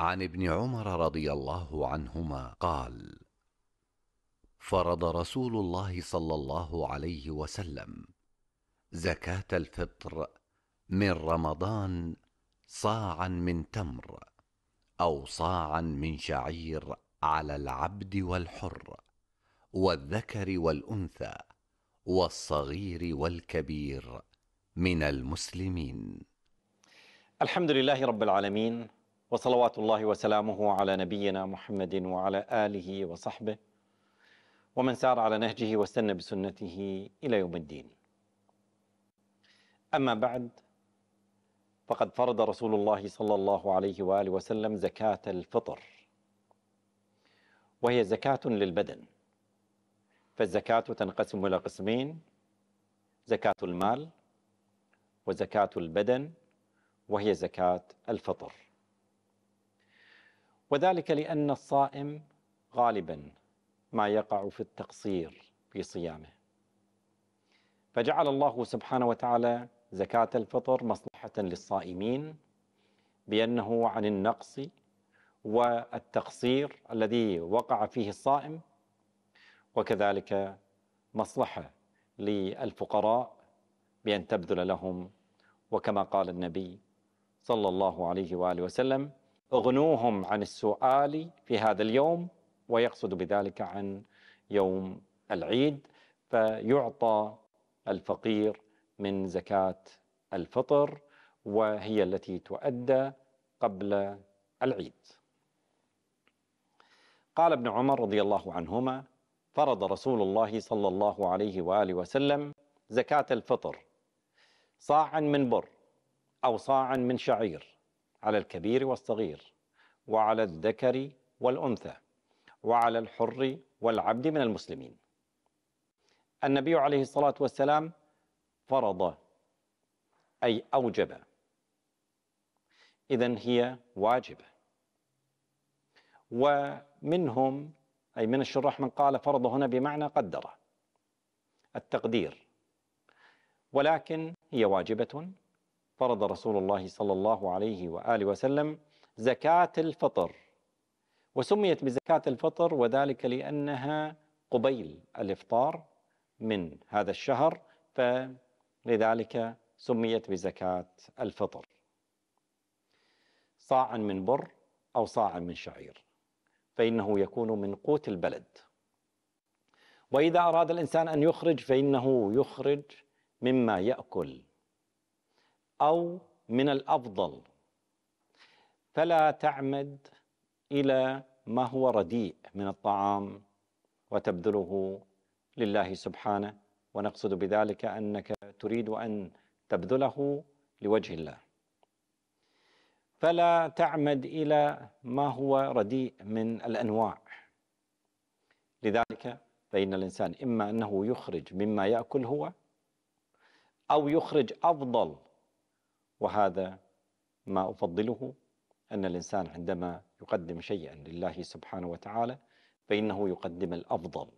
عن ابن عمر رضي الله عنهما قال فرض رسول الله صلى الله عليه وسلم زكاه الفطر من رمضان صاعا من تمر او صاعا من شعير على العبد والحر والذكر والانثى والصغير والكبير من المسلمين الحمد لله رب العالمين وصلوات الله وسلامه على نبينا محمد وعلى آله وصحبه ومن سار على نهجه واستنى بسنته إلى يوم الدين أما بعد فقد فرض رسول الله صلى الله عليه وآله وسلم زكاة الفطر وهي زكاة للبدن فالزكاة تنقسم إلى قسمين زكاة المال وزكاة البدن وهي زكاة الفطر وذلك لأن الصائم غالبا ما يقع في التقصير في صيامه فجعل الله سبحانه وتعالى زكاة الفطر مصلحة للصائمين بأنه عن النقص والتقصير الذي وقع فيه الصائم وكذلك مصلحة للفقراء بأن تبذل لهم وكما قال النبي صلى الله عليه وآله وسلم اغنوهم عن السؤال في هذا اليوم ويقصد بذلك عن يوم العيد فيعطى الفقير من زكاة الفطر وهي التي تؤدى قبل العيد. قال ابن عمر رضي الله عنهما: فرض رسول الله صلى الله عليه واله وسلم زكاة الفطر صاعا من بر او صاعا من شعير على الكبير والصغير وعلى الذكر والأنثى وعلى الحر والعبد من المسلمين النبي عليه الصلاة والسلام فرض أي أوجب إذا هي واجبة ومنهم أي من الشراح من قال فرض هنا بمعنى قدر التقدير ولكن هي واجبة فرض رسول الله صلى الله عليه وآله وسلم زكاة الفطر وسميت بزكاة الفطر وذلك لأنها قبيل الإفطار من هذا الشهر فلذلك سميت بزكاة الفطر صاعا من بر أو صاعا من شعير فإنه يكون من قوت البلد وإذا أراد الإنسان أن يخرج فإنه يخرج مما يأكل أو من الأفضل فلا تعمد إلى ما هو رديء من الطعام وتبذله لله سبحانه ونقصد بذلك أنك تريد أن تبذله لوجه الله فلا تعمد الى ما هو رديء من الانواع لذلك فان الانسان اما انه يخرج مما ياكل هو او يخرج افضل وهذا ما أفضله أن الإنسان عندما يقدم شيئا لله سبحانه وتعالى فإنه يقدم الأفضل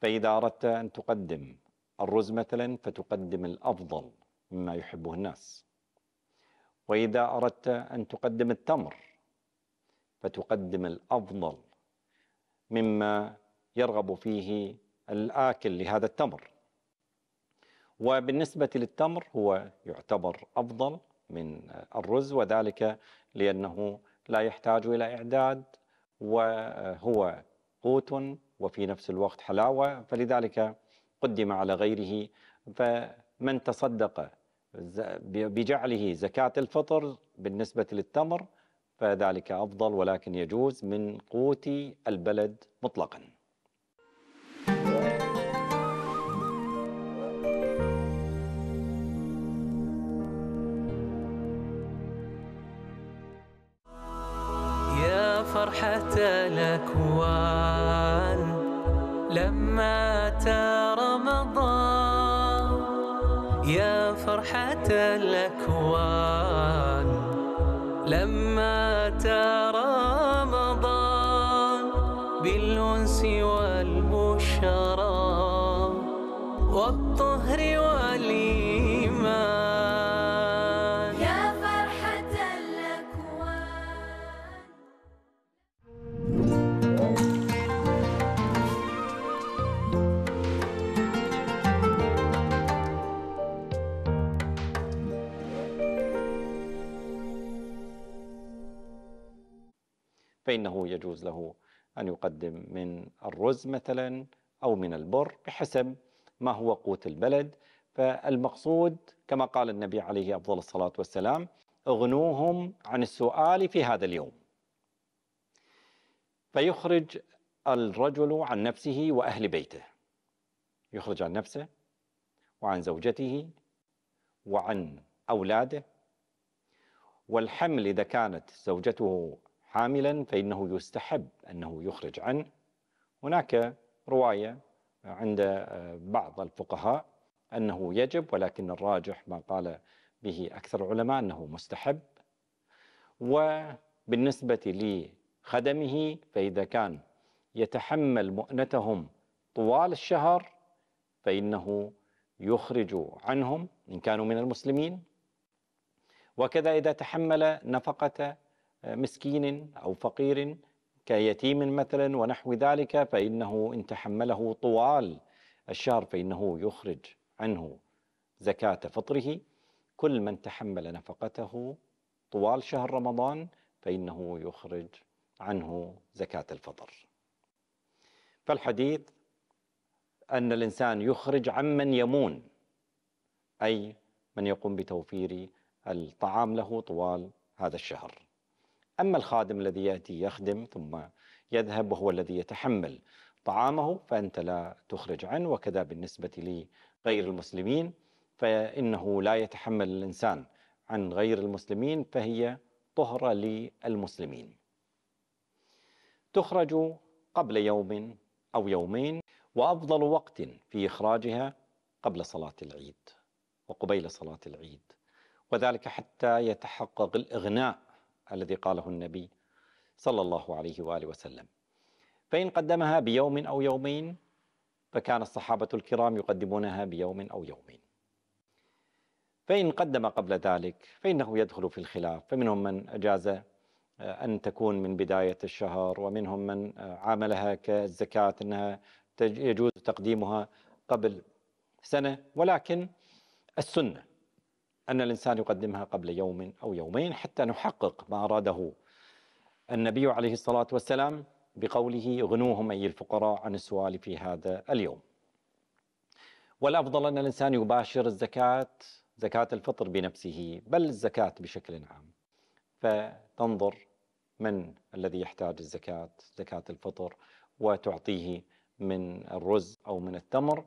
فإذا أردت أن تقدم الرز مثلا فتقدم الأفضل مما يحبه الناس وإذا أردت أن تقدم التمر فتقدم الأفضل مما يرغب فيه الآكل لهذا التمر وبالنسبة للتمر هو يعتبر أفضل من الرز وذلك لأنه لا يحتاج إلى إعداد وهو قوت وفي نفس الوقت حلاوة فلذلك قدم على غيره فمن تصدق بجعله زكاة الفطر بالنسبة للتمر فذلك أفضل ولكن يجوز من قوت البلد مطلقاً فرحة الأكوان لما أتى رمضان يا فرحة الأكوان لما أتى رمضان بالأنس والبشرى والطهر والإيمان فإنه يجوز له أن يقدم من الرز مثلا أو من البر بحسب ما هو قوت البلد فالمقصود كما قال النبي عليه أفضل الصلاة والسلام اغنوهم عن السؤال في هذا اليوم فيخرج الرجل عن نفسه وأهل بيته يخرج عن نفسه وعن زوجته وعن أولاده والحمل إذا كانت زوجته حاملا فإنه يستحب أنه يخرج عنه هناك رواية عند آه، بعض الفقهاء أنه يجب ولكن الراجح ما قال به أكثر العلماء أنه مستحب وبالنسبة لخدمه فإذا كان يتحمل مؤنتهم طوال الشهر فإنه يخرج عنهم إن كانوا من المسلمين وكذا إذا تحمل نفقة مسكين أو فقير كيتيم مثلا ونحو ذلك فإنه إن تحمله طوال الشهر فإنه يخرج عنه زكاة فطره كل من تحمل نفقته طوال شهر رمضان فإنه يخرج عنه زكاة الفطر فالحديث أن الإنسان يخرج عمن يمون أي من يقوم بتوفير الطعام له طوال هذا الشهر أما الخادم الذي يأتي يخدم ثم يذهب وهو الذي يتحمل طعامه فأنت لا تخرج عنه وكذا بالنسبة لغير المسلمين فإنه لا يتحمل الإنسان عن غير المسلمين فهي طهرة للمسلمين تخرج قبل يوم أو يومين وأفضل وقت في إخراجها قبل صلاة العيد وقبيل صلاة العيد وذلك حتى يتحقق الإغناء الذي قاله النبي صلى الله عليه واله وسلم. فان قدمها بيوم او يومين فكان الصحابه الكرام يقدمونها بيوم او يومين. فان قدم قبل ذلك فانه يدخل في الخلاف، فمنهم من اجاز آه، ان تكون من بدايه الشهر ومنهم من آه، عاملها كالزكاه انها يجوز تقديمها قبل سنه ولكن السنه أن الإنسان يقدمها قبل يوم أو يومين حتى نحقق ما أراده النبي عليه الصلاة والسلام بقوله غنوهم أي الفقراء عن السؤال في هذا اليوم والأفضل أن الإنسان يباشر الزكاة زكاة الفطر بنفسه بل الزكاة بشكل عام فتنظر من الذي يحتاج الزكاة زكاة الفطر وتعطيه من الرز أو من التمر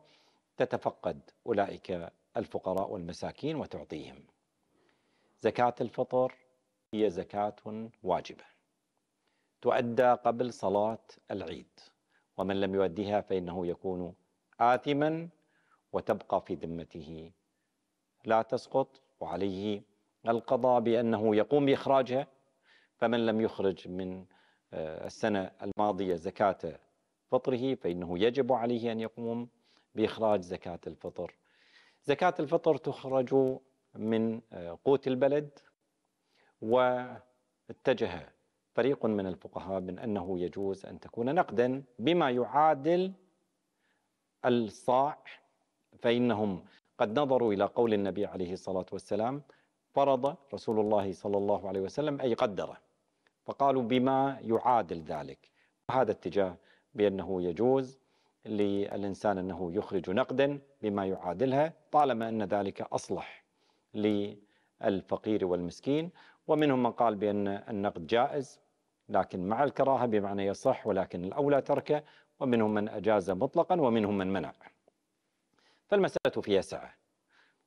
تتفقد أولئك الفقراء والمساكين وتعطيهم زكاة الفطر هي زكاة واجبة تؤدى قبل صلاة العيد ومن لم يؤدها فإنه يكون آثما وتبقى في ذمته لا تسقط وعليه القضاء بأنه يقوم بإخراجها فمن لم يخرج من آه، السنة الماضية زكاة فطره فإنه يجب عليه أن يقوم بإخراج زكاة الفطر زكاة الفطر تخرج من آه، قوت البلد واتجه فريق من الفقهاء من أنه يجوز أن تكون نقدا بما يعادل الصاع فإنهم قد نظروا إلى قول النبي عليه الصلاة والسلام فرض رسول الله صلى الله عليه وسلم أي قدره فقالوا بما يعادل ذلك هذا اتجاه بأنه يجوز للإنسان أنه يخرج نقدا بما يعادلها طالما أن ذلك أصلح للفقير والمسكين ومنهم من قال بأن النقد جائز لكن مع الكراهة بمعنى يصح ولكن الأولى تركه ومنهم من أجاز مطلقا ومنهم من منع فالمسألة فيها سعة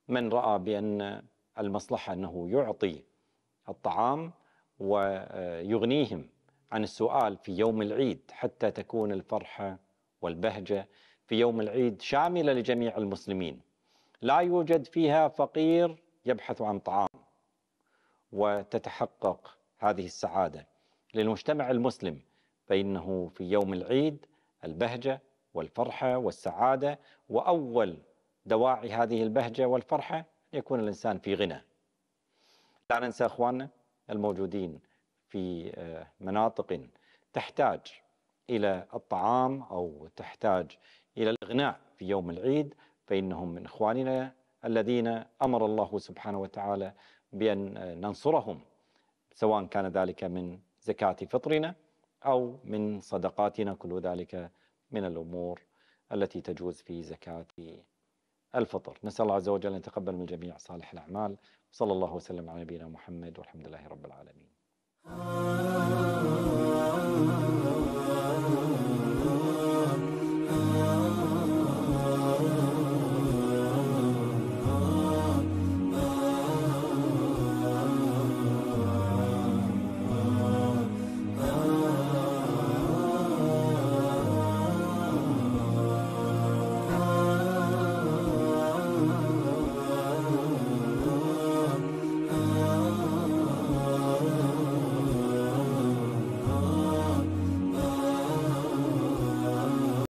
من رأى بأن المصلحة أنه يعطي الطعام ويغنيهم عن السؤال في يوم العيد حتى تكون الفرحة والبهجة في يوم العيد شاملة لجميع المسلمين لا يوجد فيها فقير يبحث عن طعام وتتحقق هذه السعادة للمجتمع المسلم فإنه في يوم العيد البهجة والفرحة والسعادة وأول دواعي هذه البهجة والفرحة يكون الإنسان في غنى لا ننسى أخواننا الموجودين في آه، مناطق تحتاج إلى الطعام أو تحتاج إلى الإغناء في يوم العيد فإنهم من إخواننا الذين أمر الله سبحانه وتعالى بأن ننصرهم سواء كان ذلك من زكاة فطرنا أو من صدقاتنا كل ذلك من الأمور التي تجوز في زكاة الفطر نسأل الله عز وجل أن يتقبل من الجميع صالح الأعمال صلى الله وسلم على نبينا محمد والحمد لله رب العالمين